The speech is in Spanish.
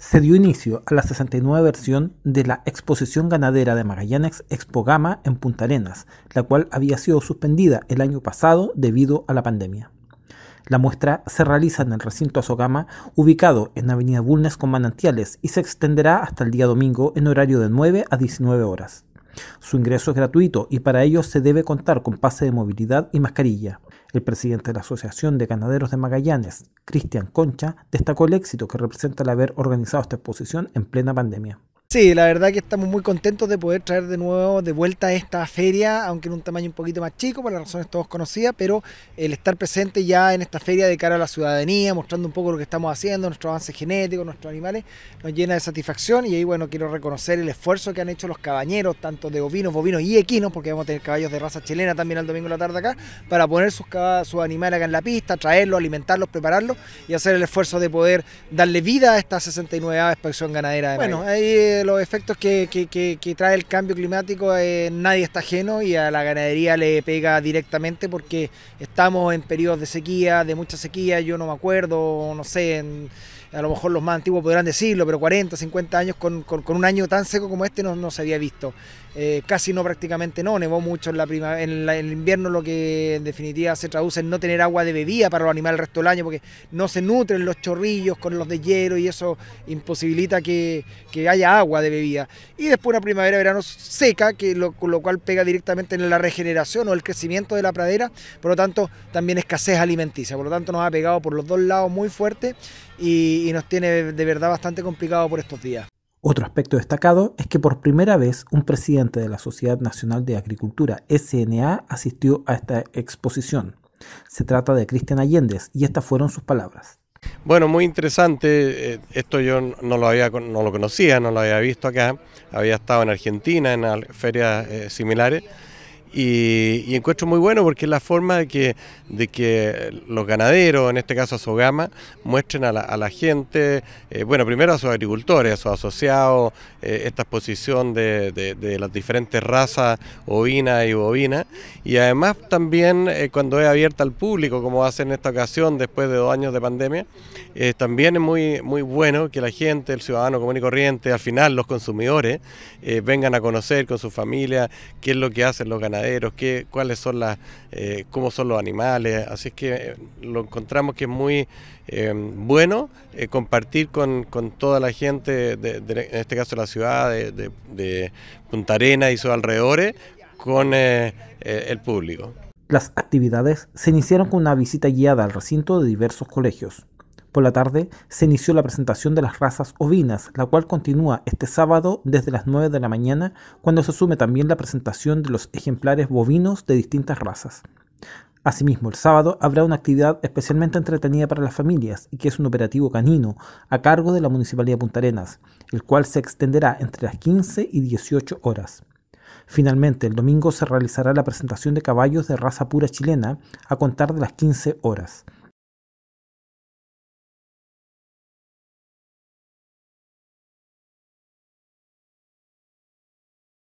se dio inicio a la 69 versión de la Exposición Ganadera de Magallanes Expo Gama en Punta Arenas, la cual había sido suspendida el año pasado debido a la pandemia. La muestra se realiza en el recinto Azogama, ubicado en Avenida Bulnes con Manantiales, y se extenderá hasta el día domingo en horario de 9 a 19 horas. Su ingreso es gratuito y para ello se debe contar con pase de movilidad y mascarilla. El presidente de la Asociación de Ganaderos de Magallanes, Cristian Concha, destacó el éxito que representa el haber organizado esta exposición en plena pandemia. Sí, la verdad que estamos muy contentos de poder traer de nuevo de vuelta esta feria, aunque en un tamaño un poquito más chico, por las razones todos conocidas, pero el estar presente ya en esta feria de cara a la ciudadanía, mostrando un poco lo que estamos haciendo, nuestro avance genético, nuestros animales, nos llena de satisfacción y ahí bueno, quiero reconocer el esfuerzo que han hecho los cabañeros, tanto de bovinos, bovinos y equinos, porque vamos a tener caballos de raza chilena también al domingo de la tarde acá, para poner sus, sus animales acá en la pista, traerlos, alimentarlos, prepararlos y hacer el esfuerzo de poder darle vida a esta 69 a expansión ganadera de Bueno, ahí eh, los efectos que, trae el cambio climático eh, nadie está ajeno y a la ganadería le pega directamente porque estamos en periodos de sequía, de mucha sequía, yo no me acuerdo, no sé, a lo mejor los más antiguos podrán decirlo, pero 40, 50 años con, un año tan seco como este no, no se había visto. Eh, casi no, prácticamente no, nevó mucho en, la prima, en, el invierno, lo que en definitiva se traduce en no tener agua de bebida para los animales el resto del año, porque no se nutren los chorrillos con los de hielo y eso imposibilita que haya agua de bebida. Y después una primavera-verano seca, que lo, cual pega directamente en la regeneración o el crecimiento de la pradera, por lo tanto también escasez alimenticia, por lo tanto nos ha pegado por los dos lados muy fuerte y, nos tiene de verdad bastante complicado por estos días. Otro aspecto destacado es que por primera vez un presidente de la Sociedad Nacional de Agricultura, SNA, asistió a esta exposición. Se trata de Cristian Allende y estas fueron sus palabras. Bueno, muy interesante. Eh, esto yo no lo había, no lo conocía, no lo había visto acá. Había estado en Argentina en ferias eh, similares. Y, encuentro muy bueno porque es la forma de que, de que los ganaderos, en este caso a su gama, muestren a la, gente, eh, bueno, primero a sus agricultores, a sus asociados, eh, esta exposición de, las diferentes razas ovina y bovina, y además también eh, cuando es abierta al público, como hacen en esta ocasión después de dos años de pandemia, también es muy, muy bueno que la gente, el ciudadano común y corriente, al final los consumidores, vengan a conocer con su familia qué es lo que hacen los ganaderos cuáles son las, eh, cómo son los animales. Así es que eh, lo encontramos que es muy eh, bueno compartir con, toda la gente, de, en este caso la ciudad de, de Punta Arena y sus alrededores, con el público. Las actividades se iniciaron con una visita guiada al recinto de diversos colegios. Por la tarde se inició la presentación de las razas ovinas, la cual continúa este sábado desde las 9 de la mañana, cuando se asume también la presentación de los ejemplares bovinos de distintas razas. Asimismo, el sábado habrá una actividad especialmente entretenida para las familias y que es un operativo canino a cargo de la Municipalidad de Punta Arenas, el cual se extenderá entre las 15 y 18 horas. Finalmente, el domingo se realizará la presentación de caballos de raza pura chilena a contar de las 15 horas.